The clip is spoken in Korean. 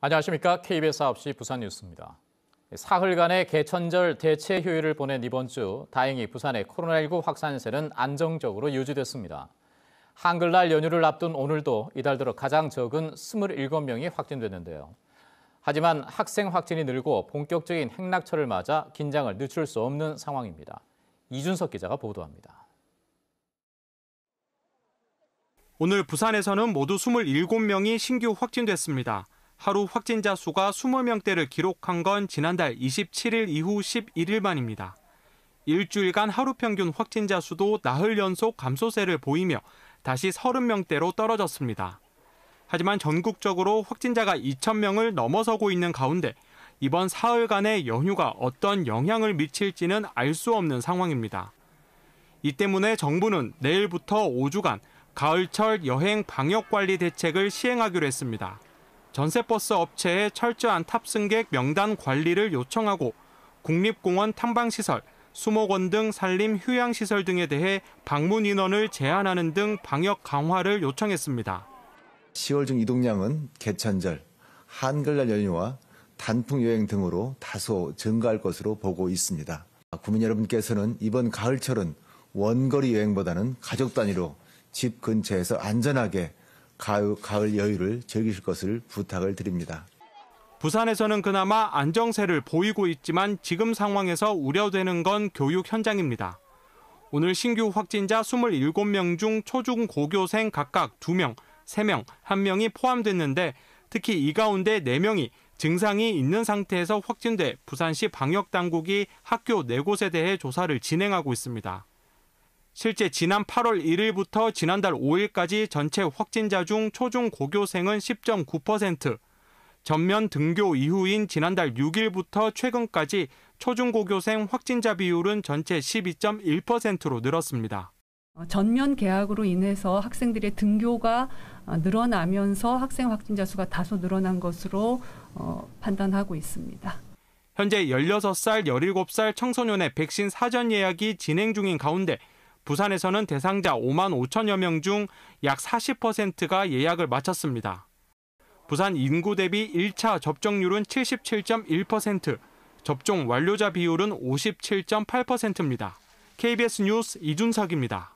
안녕하십니까. KBS 9시 부산 뉴스입니다. 사흘간의 개천절 대체 휴일을 보낸 이번 주 다행히 부산의 코로나19 확산세는 안정적으로 유지됐습니다. 한글날 연휴를 앞둔 오늘도 이달 들어 가장 적은 27명이 확진됐는데요. 하지만 학생 확진이 늘고 본격적인 행락철을 맞아 긴장을 늦출 수 없는 상황입니다. 이준석 기자가 보도합니다. 오늘 부산에서는 모두 27명이 신규 확진됐습니다. 하루 확진자 수가 20명대를 기록한 건 지난달 27일 이후 11일 만입니다. 일주일간 하루 평균 확진자 수도 나흘 연속 감소세를 보이며 다시 30명대로 떨어졌습니다. 하지만 전국적으로 확진자가 2,000명을 넘어서고 있는 가운데 이번 사흘간의 연휴가 어떤 영향을 미칠지는 알 수 없는 상황입니다. 이 때문에 정부는 내일부터 5주간 가을철 여행 방역 관리 대책을 시행하기로 했습니다. 전세버스 업체에 철저한 탑승객 명단 관리를 요청하고 국립공원 탐방시설, 수목원 등 산림 휴양시설 등에 대해 방문 인원을 제한하는 등 방역 강화를 요청했습니다. 10월 중 이동량은 개천절, 한글날 연휴와 단풍 여행 등으로 다소 증가할 것으로 보고 있습니다. 국민 여러분께서는 이번 가을철은 원거리 여행보다는 가족 단위로 집 근처에서 안전하게 가을, 가을 여유를 즐기실 것을 부탁을 드립니다. 부산에서는 그나마 안정세를 보이고 있지만 지금 상황에서 우려되는 건 교육 현장입니다. 오늘 신규 확진자 27명 중 초중고교생 각각 2명, 3명, 1명이 포함됐는데 특히 이 가운데 4명이 증상이 있는 상태에서 확진돼 부산시 방역당국이 학교 4곳에 대해 조사를 진행하고 있습니다. 실제 지난 8월 1일부터 지난달 5일까지 전체 확진자 중 초중 고교생은 10.9%, 전면 등교 이후인 지난달 6일부터 최근까지 초중 고교생 확진자 비율은 전체 12.1%로 늘었습니다. 어, 전면 개학으로 인해서 학생들의 등교가 어, 늘어나면서 학생 확진자 수가 다소 늘어난 것으로 어, 판단하고 있습니다. 현재 16살, 17살 청소년의 백신 사전 예약이 진행 중인 가운데 부산에서는 대상자 5만 5천여 명 중 약 40%가 예약을 마쳤습니다. 부산 인구 대비 1차 접종률은 77.1%, 접종 완료자 비율은 57.8%입니다. KBS 뉴스 이준석입니다.